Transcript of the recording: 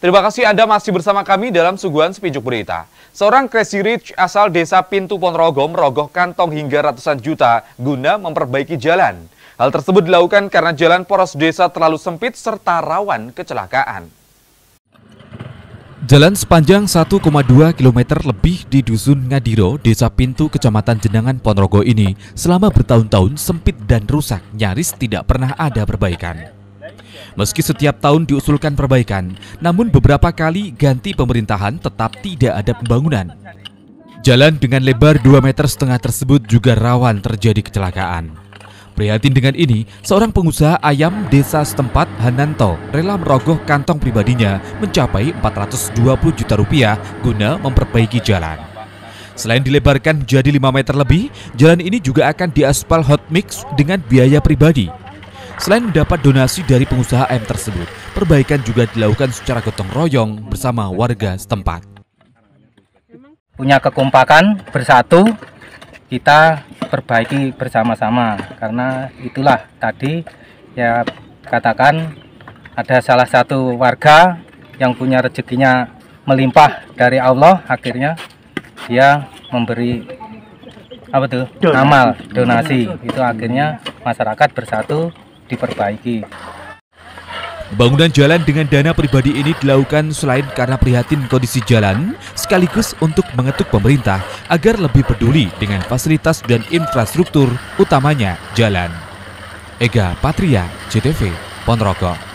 Terima kasih Anda masih bersama kami dalam Suguhan Sepijuk Berita. Seorang crazy rich asal desa Pintu Ponorogo merogoh kantong hingga ratusan juta guna memperbaiki jalan. Hal tersebut dilakukan karena jalan poros desa terlalu sempit serta rawan kecelakaan. Jalan sepanjang 1,2 km lebih di Dusun Ngadiro, Desa Pintu, Kecamatan Jenangan, Ponorogo ini selama bertahun-tahun sempit dan rusak, nyaris tidak pernah ada perbaikan. Meski setiap tahun diusulkan perbaikan, namun beberapa kali ganti pemerintahan tetap tidak ada pembangunan. Jalan dengan lebar 2 meter setengah tersebut juga rawan terjadi kecelakaan. Prihatin dengan ini, seorang pengusaha ayam desa setempat, Hananto, rela merogoh kantong pribadinya mencapai 420 juta rupiah guna memperbaiki jalan. Selain dilebarkan menjadi 5 meter lebih, jalan ini juga akan diaspal hot mix dengan biaya pribadi Selain mendapat donasi dari pengusaha M tersebut, perbaikan juga dilakukan secara gotong royong bersama warga setempat. Punya kekompakan, bersatu, kita perbaiki bersama-sama karena itulah tadi ya katakan ada salah satu warga yang punya rezekinya melimpah dari Allah akhirnya dia memberi apa tuh amal donasi itu akhirnya masyarakat bersatu diperbaiki. Bangunan jalan dengan dana pribadi ini dilakukan selain karena prihatin kondisi jalan, sekaligus untuk mengetuk pemerintah agar lebih peduli dengan fasilitas dan infrastruktur, utamanya jalan. Ega Patria, CTV, Ponorogo.